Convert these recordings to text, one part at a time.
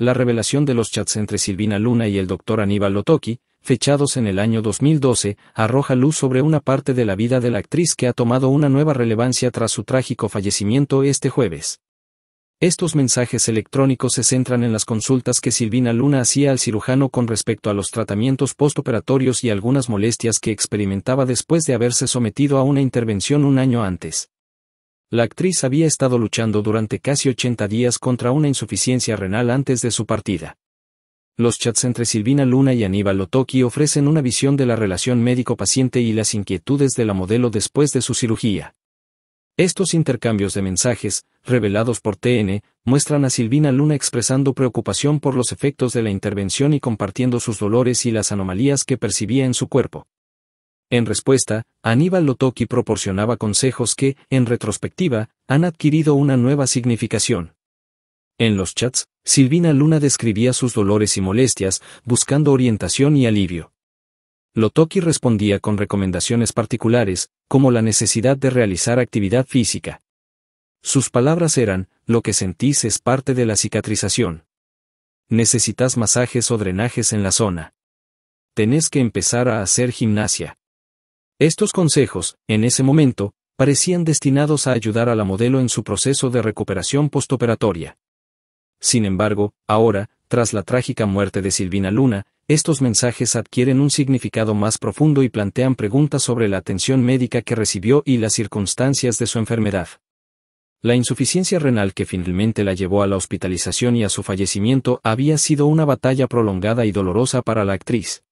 la revelación de los chats entre Silvina Luna y el doctor Aníbal Lotoki, fechados en el año 2012, arroja luz sobre una parte de la vida de la actriz que ha tomado una nueva relevancia tras su trágico fallecimiento este jueves. Estos mensajes electrónicos se centran en las consultas que Silvina Luna hacía al cirujano con respecto a los tratamientos postoperatorios y algunas molestias que experimentaba después de haberse sometido a una intervención un año antes. La actriz había estado luchando durante casi 80 días contra una insuficiencia renal antes de su partida. Los chats entre Silvina Luna y Aníbal Lotoki ofrecen una visión de la relación médico-paciente y las inquietudes de la modelo después de su cirugía. Estos intercambios de mensajes, revelados por TN, muestran a Silvina Luna expresando preocupación por los efectos de la intervención y compartiendo sus dolores y las anomalías que percibía en su cuerpo. En respuesta, Aníbal Lotoki proporcionaba consejos que, en retrospectiva, han adquirido una nueva significación. En los chats, Silvina Luna describía sus dolores y molestias, buscando orientación y alivio. Lotoki respondía con recomendaciones particulares, como la necesidad de realizar actividad física. Sus palabras eran, lo que sentís es parte de la cicatrización. Necesitas masajes o drenajes en la zona. Tenés que empezar a hacer gimnasia. Estos consejos, en ese momento, parecían destinados a ayudar a la modelo en su proceso de recuperación postoperatoria. Sin embargo, ahora, tras la trágica muerte de Silvina Luna, estos mensajes adquieren un significado más profundo y plantean preguntas sobre la atención médica que recibió y las circunstancias de su enfermedad. La insuficiencia renal que finalmente la llevó a la hospitalización y a su fallecimiento había sido una batalla prolongada y dolorosa para la actriz.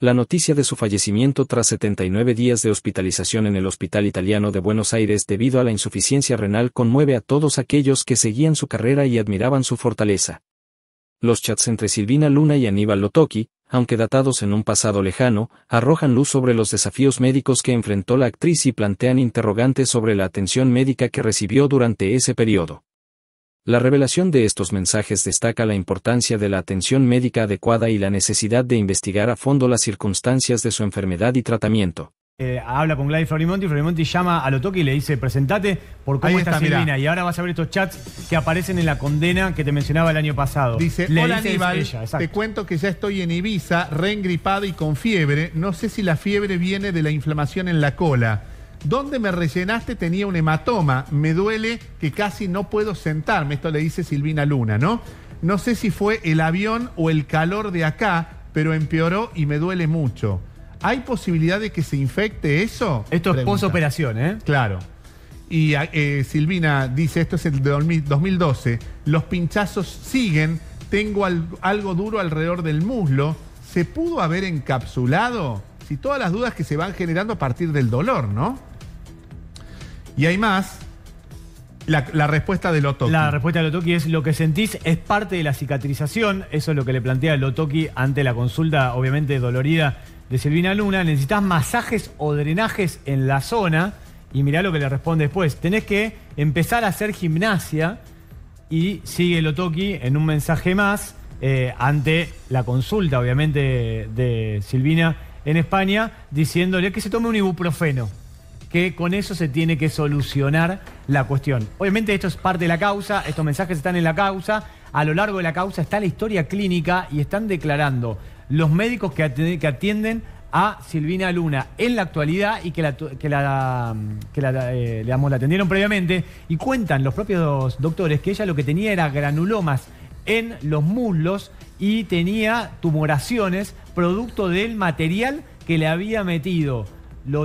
La noticia de su fallecimiento tras 79 días de hospitalización en el Hospital Italiano de Buenos Aires debido a la insuficiencia renal conmueve a todos aquellos que seguían su carrera y admiraban su fortaleza. Los chats entre Silvina Luna y Aníbal Lotoki, aunque datados en un pasado lejano, arrojan luz sobre los desafíos médicos que enfrentó la actriz y plantean interrogantes sobre la atención médica que recibió durante ese periodo. La revelación de estos mensajes destaca la importancia de la atención médica adecuada y la necesidad de investigar a fondo las circunstancias de su enfermedad y tratamiento. Eh, habla con Gladys Florimonti, Florimonti llama a Lotoki y le dice, presentate por cómo está, estás, Y ahora vas a ver estos chats que aparecen en la condena que te mencionaba el año pasado. Dice, hola Aníbal, te cuento que ya estoy en Ibiza, reengripada y con fiebre. No sé si la fiebre viene de la inflamación en la cola donde me rellenaste tenía un hematoma, me duele que casi no puedo sentarme, esto le dice Silvina Luna, ¿no? No sé si fue el avión o el calor de acá, pero empeoró y me duele mucho. ¿Hay posibilidad de que se infecte eso? Esto es posoperación, ¿eh? Claro. Y eh, Silvina dice, esto es el de 2012, los pinchazos siguen, tengo algo duro alrededor del muslo, ¿se pudo haber encapsulado? Si todas las dudas que se van generando a partir del dolor, ¿no? Y hay más. La, respuesta de Lotoki. La respuesta de Lotoki es lo que sentís es parte de la cicatrización. Eso es lo que le plantea Lotoki ante la consulta, obviamente dolorida, de Silvina Luna. Necesitas masajes o drenajes en la zona. Y mirá lo que le responde después. Tenés que empezar a hacer gimnasia. Y sigue Lotoki en un mensaje más eh, ante la consulta, obviamente, de Silvina en España, diciéndole que se tome un ibuprofeno que con eso se tiene que solucionar la cuestión. Obviamente esto es parte de la causa, estos mensajes están en la causa, a lo largo de la causa está la historia clínica y están declarando los médicos que atienden, a Silvina Luna en la actualidad y que la, que eh, la atendieron previamente y cuentan los propios doctores que ella lo que tenía era granulomas en los muslos y tenía tumoraciones producto del material que le había metido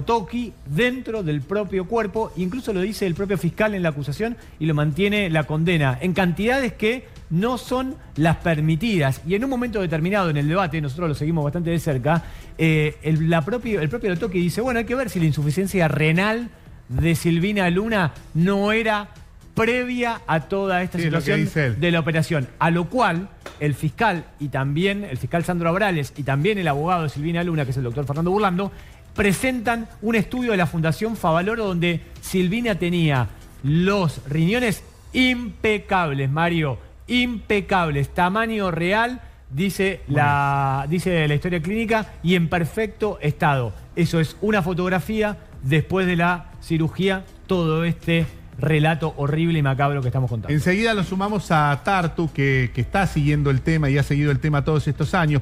Toqui dentro del propio cuerpo, incluso lo dice el propio fiscal en la acusación y lo mantiene la condena, en cantidades que no son las permitidas. Y en un momento determinado en el debate, nosotros lo seguimos bastante de cerca, eh, el, la propio, el propio dice, bueno, hay que ver si la insuficiencia renal de Silvina Luna no era previa a toda esta situación de la operación. A lo cual el fiscal y también el fiscal Sandro Abrales y también el abogado de Silvina Luna, que es el doctor Fernando Burlando, presentan un estudio de la Fundación Favaloro donde Silvina tenía los riñones impecables, Mario, impecables, tamaño real, dice la, dice la historia clínica, y en perfecto estado. Eso es una fotografía después de la cirugía, todo este relato horrible y macabro que estamos contando. Enseguida lo sumamos a Tartu, que, que está siguiendo el tema y ha seguido el tema todos estos años.